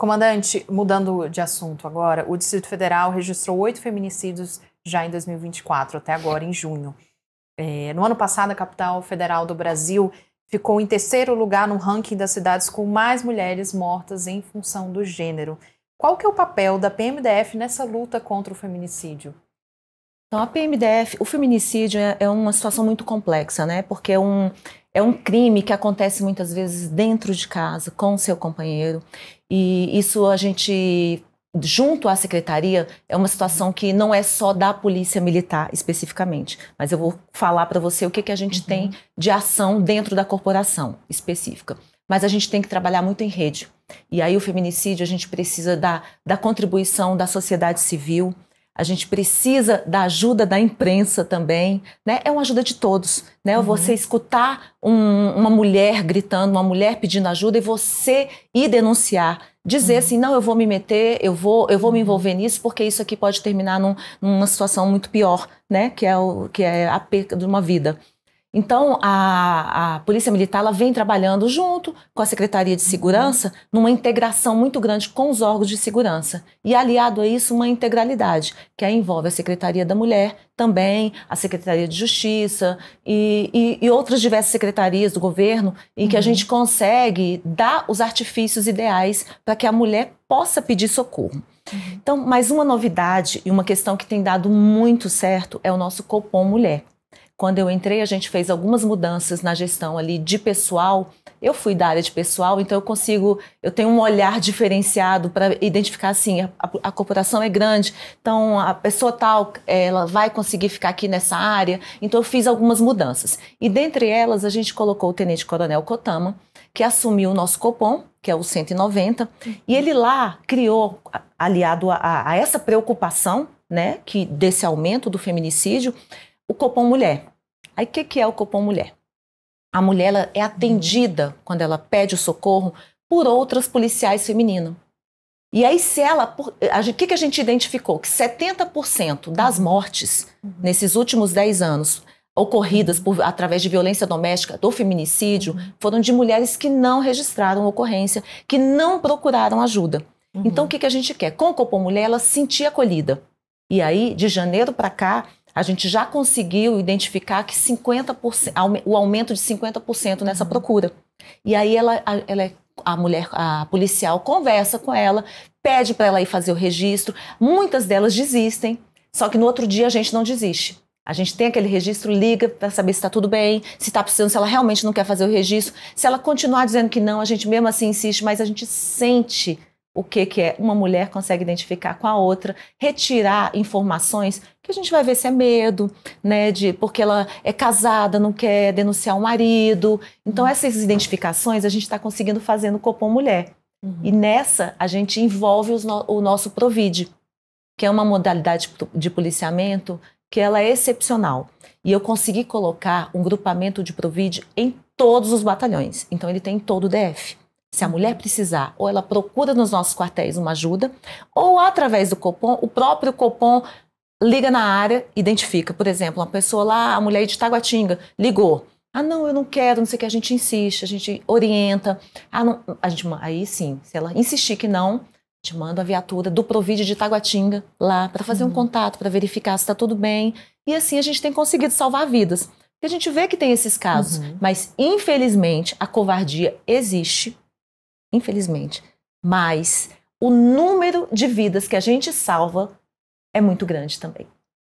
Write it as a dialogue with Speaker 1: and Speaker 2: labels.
Speaker 1: Comandante, mudando de assunto agora, o Distrito Federal registrou oito feminicídios já em 2024, até agora em junho. É, no ano passado, a capital federal do Brasil ficou em terceiro lugar no ranking das cidades com mais mulheres mortas em função do gênero. Qual que é o papel da PMDF nessa luta contra o feminicídio? Então, a PMDF, o feminicídio é, é uma situação muito complexa, né? Porque é um, é um crime que acontece muitas vezes dentro de casa, com seu companheiro. E isso a gente junto à secretaria é uma situação que não é só da polícia militar especificamente, mas eu vou falar para você o que, que a gente uhum. tem de ação dentro da corporação específica. Mas a gente tem que trabalhar muito em rede. E aí o feminicídio a gente precisa da, da contribuição da sociedade civil, a gente precisa da ajuda da imprensa também, né? É uma ajuda de todos, né? Uhum. Você escutar um, uma mulher gritando, uma mulher pedindo ajuda e você ir denunciar, dizer uhum. assim, não, eu vou me meter, eu vou, eu vou me uhum. envolver nisso porque isso aqui pode terminar num, numa situação muito pior, né? Que é o que é a perda de uma vida. Então, a, a Polícia Militar ela vem trabalhando junto com a Secretaria de Segurança uhum. numa integração muito grande com os órgãos de segurança. E, aliado a isso, uma integralidade, que envolve a Secretaria da Mulher, também a Secretaria de Justiça e, e, e outras diversas secretarias do governo, em que a uhum. gente consegue dar os artifícios ideais para que a mulher possa pedir socorro. Uhum. Então, mais uma novidade e uma questão que tem dado muito certo é o nosso Copom Mulher. Quando eu entrei, a gente fez algumas mudanças na gestão ali de pessoal. Eu fui da área de pessoal, então eu consigo, eu tenho um olhar diferenciado para identificar assim, a, a, corporação é grande, então a pessoa tal, ela vai conseguir ficar aqui nessa área. Então eu fiz algumas mudanças. E dentre elas, a gente colocou o Tenente Coronel Cotama, que assumiu o nosso Copom, que é o 190, e ele lá criou, aliado a, a essa preocupação, né, que desse aumento do feminicídio, o Copom Mulher. Aí o que, que é o Copom Mulher? A mulher ela é atendida quando ela pede o socorro por outras policiais femininas. E aí, se ela. O que, que a gente identificou? Que 70% das mortes uhum. nesses últimos 10 anos ocorridas por, através de violência doméstica, do feminicídio, uhum. foram de mulheres que não registraram ocorrência, que não procuraram ajuda. Uhum. Então, o que, que a gente quer? Com o Copom Mulher, ela se sentir acolhida. E aí, de janeiro para cá, a gente já conseguiu identificar que 50%, o aumento de 50% nessa uhum. procura. E aí ela, ela, é, a mulher, a policial conversa com ela, pede para ela ir fazer o registro. Muitas delas desistem, só que no outro dia a gente não desiste. A gente tem aquele registro, liga para saber se está tudo bem, se está precisando, se ela realmente não quer fazer o registro. Se ela continuar dizendo que não, a gente mesmo assim insiste, mas a gente sente o que, que é uma mulher consegue identificar com a outra, retirar informações que a gente vai ver se é medo, né, de porque ela é casada, não quer denunciar o marido. Então uhum. essas identificações a gente está conseguindo fazer no Copom Mulher. Uhum. E nessa a gente envolve no, o nosso Provide, que é uma modalidade de policiamento que ela é excepcional. E eu consegui colocar um grupamento de Provide em todos os batalhões. Então ele tem todo o DF. Se a mulher precisar, ou ela procura nos nossos quartéis uma ajuda, ou através do Copom, o próprio Copom liga na área, identifica, por exemplo, uma pessoa lá, a mulher de Taguatinga, ligou. Ah, não, eu não quero, não sei o que, a gente insiste, a gente orienta. Ah, não, a gente, aí sim, se ela insistir que não, a gente manda a viatura do Provide de Taguatinga lá para fazer uhum. um contato, para verificar se está tudo bem. E assim a gente tem conseguido salvar vidas. Porque a gente vê que tem esses casos, uhum. mas infelizmente a covardia existe infelizmente. Mas o número de vidas que a gente salva é muito grande também.